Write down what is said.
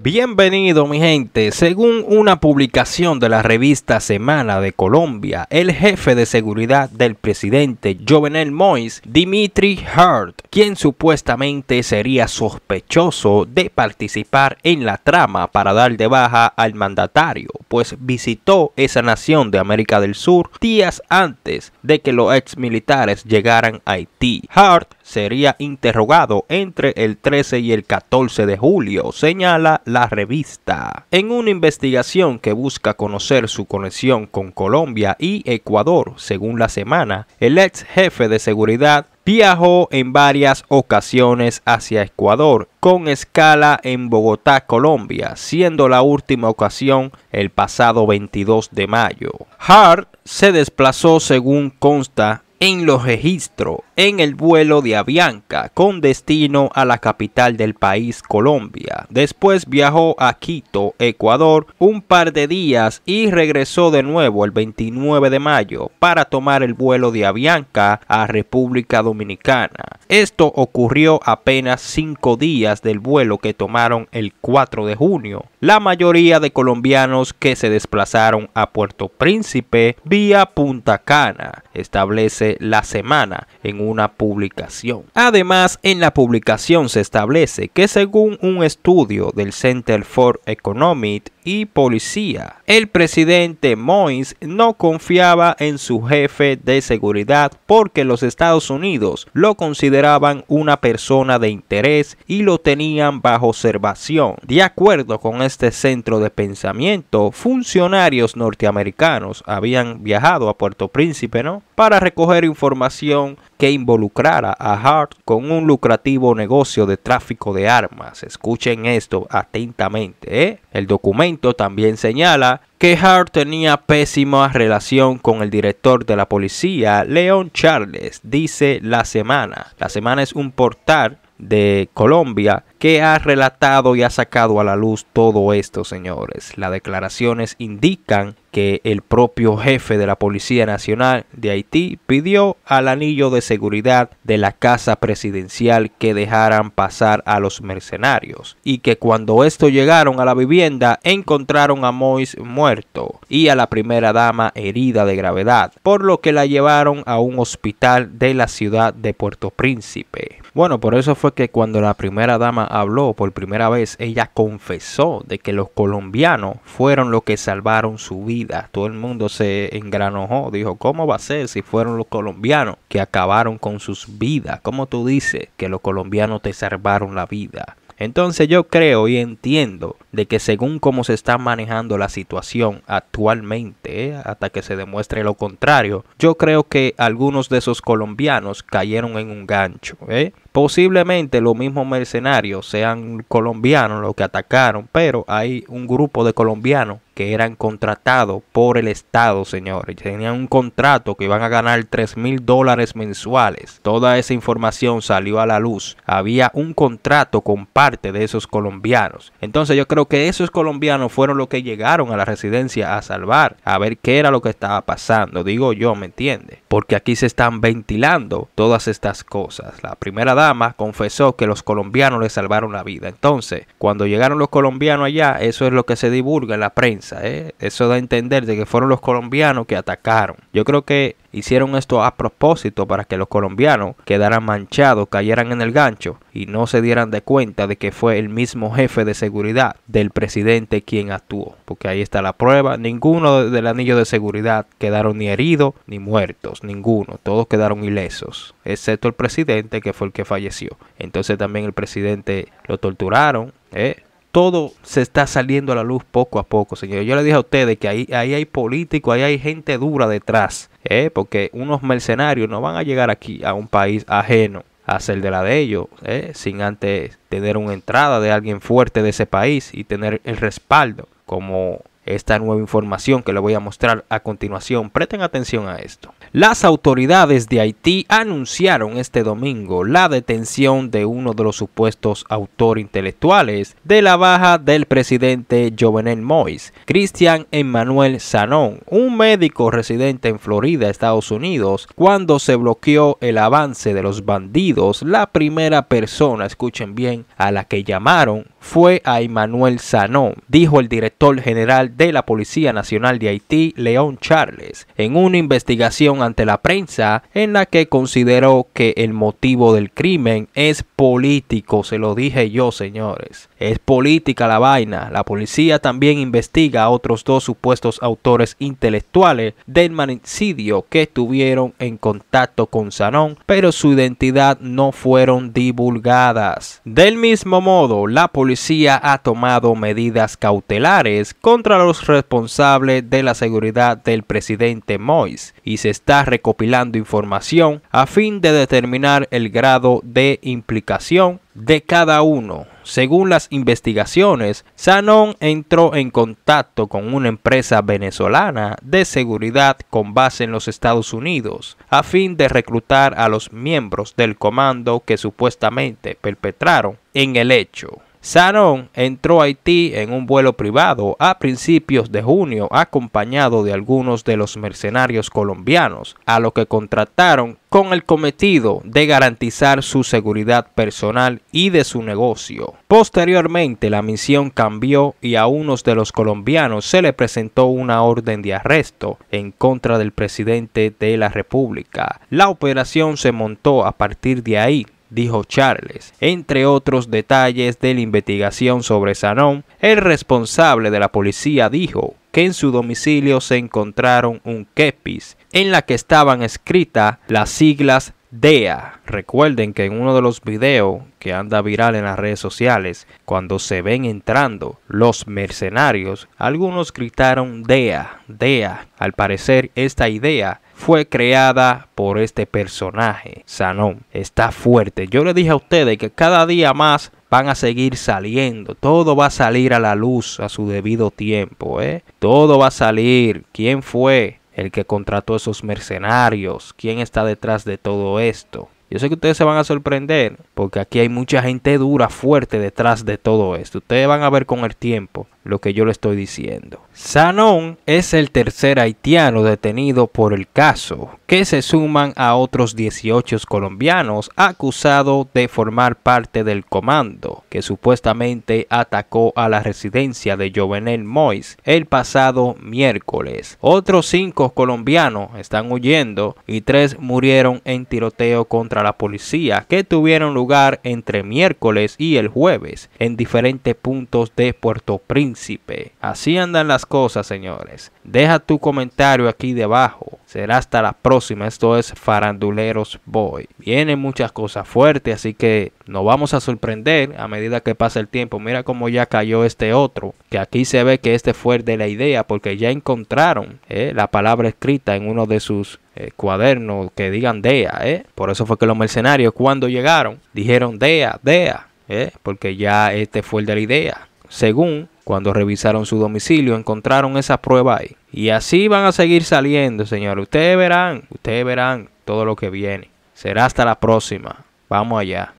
Bienvenido mi gente, según una publicación de la revista Semana de Colombia, el jefe de seguridad del presidente Jovenel Mois, Dimitri Hart, quien supuestamente sería sospechoso de participar en la trama para dar de baja al mandatario, pues visitó esa nación de América del Sur días antes de que los ex militares llegaran a Haití. Hart sería interrogado entre el 13 y el 14 de julio, señala la revista. En una investigación que busca conocer su conexión con Colombia y Ecuador, según la semana, el ex jefe de seguridad Viajó en varias ocasiones hacia Ecuador, con escala en Bogotá, Colombia, siendo la última ocasión el pasado 22 de mayo. Hart se desplazó, según consta, en los registros en el vuelo de Avianca con destino a la capital del país Colombia. Después viajó a Quito, Ecuador, un par de días y regresó de nuevo el 29 de mayo para tomar el vuelo de Avianca a República Dominicana. Esto ocurrió apenas cinco días del vuelo que tomaron el 4 de junio. La mayoría de colombianos que se desplazaron a Puerto Príncipe vía Punta Cana establece la semana en una publicación. Además, en la publicación se establece que según un estudio del Center for Economic y policía. El presidente Moïse no confiaba en su jefe de seguridad porque los Estados Unidos lo consideraban una persona de interés y lo tenían bajo observación. De acuerdo con este centro de pensamiento, funcionarios norteamericanos habían viajado a Puerto Príncipe ¿no? para recoger información que involucrara a Hart con un lucrativo negocio de tráfico de armas. Escuchen esto atentamente. ¿eh? El documento también señala que Hart tenía pésima relación con el director de la policía, Leon Charles, dice La Semana. La Semana es un portal de Colombia que ha relatado y ha sacado a la luz todo esto, señores. Las declaraciones indican que el propio jefe de la Policía Nacional de Haití pidió al anillo de seguridad de la casa presidencial que dejaran pasar a los mercenarios y que cuando estos llegaron a la vivienda encontraron a Mois muerto y a la primera dama herida de gravedad, por lo que la llevaron a un hospital de la ciudad de Puerto Príncipe. Bueno, por eso fue que cuando la primera dama habló por primera vez, ella confesó de que los colombianos fueron los que salvaron su vida. Todo el mundo se engranojó, dijo, ¿cómo va a ser si fueron los colombianos que acabaron con sus vidas? ¿Cómo tú dices que los colombianos te salvaron la vida? Entonces yo creo y entiendo de que según cómo se está manejando la situación actualmente, eh, hasta que se demuestre lo contrario, yo creo que algunos de esos colombianos cayeron en un gancho. Eh. Posiblemente los mismos mercenarios sean colombianos los que atacaron, pero hay un grupo de colombianos que eran contratados por el Estado, señores. Tenían un contrato que iban a ganar 3 mil dólares mensuales. Toda esa información salió a la luz. Había un contrato con parte de esos colombianos. Entonces yo creo que esos colombianos fueron los que llegaron a la residencia a salvar, a ver qué era lo que estaba pasando. Digo yo, ¿me entiende? Porque aquí se están ventilando todas estas cosas. La primera dama confesó que los colombianos le salvaron la vida. Entonces, cuando llegaron los colombianos allá, eso es lo que se divulga en la prensa. ¿eh? Eso da a entender de que fueron los colombianos que atacaron. Yo creo que Hicieron esto a propósito para que los colombianos quedaran manchados, cayeran en el gancho y no se dieran de cuenta de que fue el mismo jefe de seguridad del presidente quien actuó. Porque ahí está la prueba. Ninguno del anillo de seguridad quedaron ni heridos ni muertos. Ninguno. Todos quedaron ilesos. Excepto el presidente que fue el que falleció. Entonces también el presidente lo torturaron. ¿eh? todo se está saliendo a la luz poco a poco, señores. Yo le dije a ustedes que ahí, ahí hay políticos, ahí hay gente dura detrás, eh, porque unos mercenarios no van a llegar aquí a un país ajeno a hacer de la de ellos, eh, sin antes tener una entrada de alguien fuerte de ese país y tener el respaldo, como esta nueva información que les voy a mostrar a continuación. Presten atención a esto. Las autoridades de Haití anunciaron este domingo la detención de uno de los supuestos autores intelectuales de la baja del presidente Jovenel Mois, Cristian Emmanuel Sanón, un médico residente en Florida, Estados Unidos, cuando se bloqueó el avance de los bandidos, la primera persona, escuchen bien, a la que llamaron fue a Emmanuel Sanón, dijo el director general de la Policía Nacional de Haití, León Charles, en una investigación ante la prensa en la que consideró que el motivo del crimen es político, se lo dije yo, señores. Es política la vaina. La policía también investiga a otros dos supuestos autores intelectuales del manicidio que estuvieron en contacto con Sanón, pero su identidad no fueron divulgadas. Del mismo modo, la policía policía ha tomado medidas cautelares contra los responsables de la seguridad del presidente Mois y se está recopilando información a fin de determinar el grado de implicación de cada uno. Según las investigaciones, Sanón entró en contacto con una empresa venezolana de seguridad con base en los Estados Unidos a fin de reclutar a los miembros del comando que supuestamente perpetraron en el hecho. Saron entró a Haití en un vuelo privado a principios de junio acompañado de algunos de los mercenarios colombianos, a lo que contrataron con el cometido de garantizar su seguridad personal y de su negocio. Posteriormente la misión cambió y a unos de los colombianos se le presentó una orden de arresto en contra del presidente de la República. La operación se montó a partir de ahí dijo Charles. Entre otros detalles de la investigación sobre Sanón, el responsable de la policía dijo que en su domicilio se encontraron un kepis en la que estaban escritas las siglas DEA. Recuerden que en uno de los videos que anda viral en las redes sociales, cuando se ven entrando los mercenarios, algunos gritaron DEA, DEA. Al parecer esta idea fue creada por este personaje, Sanón. Está fuerte. Yo le dije a ustedes que cada día más van a seguir saliendo. Todo va a salir a la luz a su debido tiempo. ¿eh? Todo va a salir. ¿Quién fue? el que contrató esos mercenarios, quién está detrás de todo esto. Yo sé que ustedes se van a sorprender porque aquí hay mucha gente dura, fuerte detrás de todo esto. Ustedes van a ver con el tiempo lo que yo le estoy diciendo. Sanon es el tercer haitiano detenido por el caso, que se suman a otros 18 colombianos acusados de formar parte del comando que supuestamente atacó a la residencia de Jovenel Mois el pasado miércoles. Otros cinco colombianos están huyendo y tres murieron en tiroteo contra la policía que tuvieron lugar entre miércoles y el jueves en diferentes puntos de Puerto Príncipe Así andan las cosas, señores. Deja tu comentario aquí debajo. Será hasta la próxima. Esto es Faranduleros Boy. Vienen muchas cosas fuertes, así que nos vamos a sorprender a medida que pasa el tiempo. Mira cómo ya cayó este otro. Que aquí se ve que este fue el de la idea porque ya encontraron eh, la palabra escrita en uno de sus eh, cuadernos que digan DEA. Eh. Por eso fue que los mercenarios cuando llegaron dijeron DEA, DEA. porque ya este fue el de la idea según cuando revisaron su domicilio encontraron esa prueba ahí. Y así van a seguir saliendo, señores. Ustedes verán, ustedes verán todo lo que viene. Será hasta la próxima. Vamos allá.